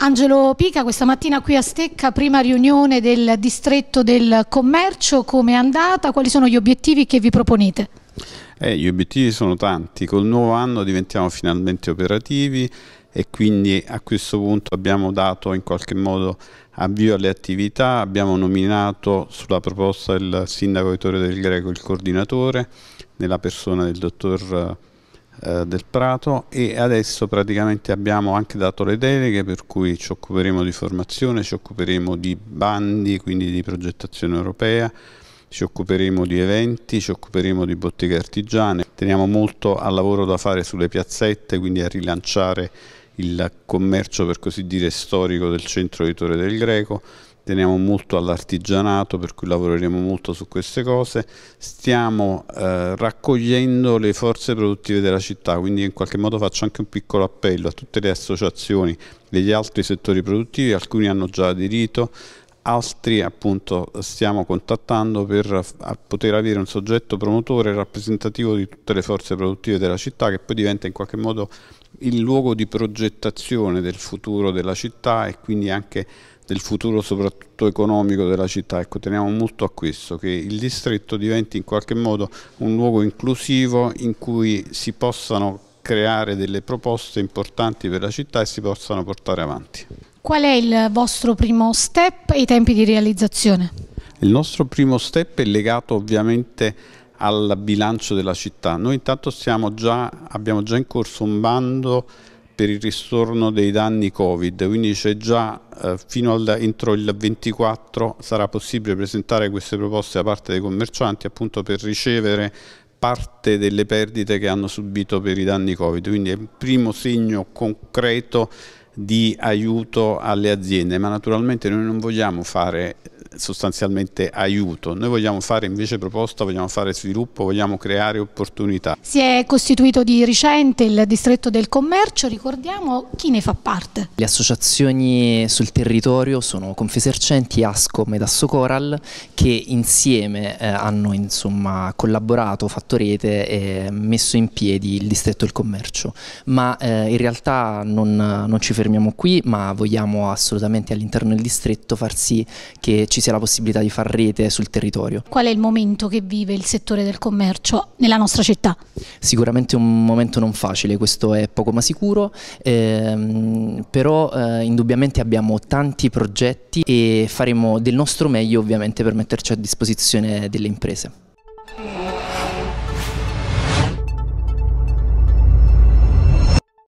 Angelo Pica, questa mattina qui a Stecca, prima riunione del distretto del commercio, come è andata? Quali sono gli obiettivi che vi proponete? Eh, gli obiettivi sono tanti, col nuovo anno diventiamo finalmente operativi e quindi a questo punto abbiamo dato in qualche modo avvio alle attività, abbiamo nominato sulla proposta del sindaco Vittorio del Greco il coordinatore nella persona del dottor eh, del Prato e adesso praticamente abbiamo anche dato le deleghe per cui ci occuperemo di formazione, ci occuperemo di bandi, quindi di progettazione europea, ci occuperemo di eventi, ci occuperemo di botteghe artigiane, teniamo molto al lavoro da fare sulle piazzette, quindi a rilanciare il commercio per così dire storico del centro editore del Greco, teniamo molto all'artigianato, per cui lavoreremo molto su queste cose, stiamo eh, raccogliendo le forze produttive della città, quindi in qualche modo faccio anche un piccolo appello a tutte le associazioni degli altri settori produttivi, alcuni hanno già aderito, altri appunto stiamo contattando per poter avere un soggetto promotore rappresentativo di tutte le forze produttive della città che poi diventa in qualche modo il luogo di progettazione del futuro della città e quindi anche del futuro soprattutto economico della città. Ecco, teniamo molto a questo, che il distretto diventi in qualche modo un luogo inclusivo in cui si possano creare delle proposte importanti per la città e si possano portare avanti. Qual è il vostro primo step e i tempi di realizzazione? Il nostro primo step è legato ovviamente al bilancio della città. Noi intanto già, abbiamo già in corso un bando per il ristorno dei danni Covid, quindi c'è già eh, fino al, entro il 24 sarà possibile presentare queste proposte da parte dei commercianti appunto per ricevere parte delle perdite che hanno subito per i danni Covid, quindi è il primo segno concreto di aiuto alle aziende, ma naturalmente noi non vogliamo fare sostanzialmente aiuto. Noi vogliamo fare invece proposta, vogliamo fare sviluppo, vogliamo creare opportunità. Si è costituito di recente il distretto del commercio, ricordiamo chi ne fa parte. Le associazioni sul territorio sono Confesercenti, Ascom ed Assocoral che insieme eh, hanno insomma, collaborato, fatto rete e messo in piedi il distretto del commercio. Ma eh, in realtà non, non ci fermiamo qui, ma vogliamo assolutamente all'interno del distretto far sì che ci sia sia la possibilità di far rete sul territorio. Qual è il momento che vive il settore del commercio nella nostra città? Sicuramente un momento non facile, questo è poco ma sicuro, ehm, però eh, indubbiamente abbiamo tanti progetti e faremo del nostro meglio ovviamente per metterci a disposizione delle imprese.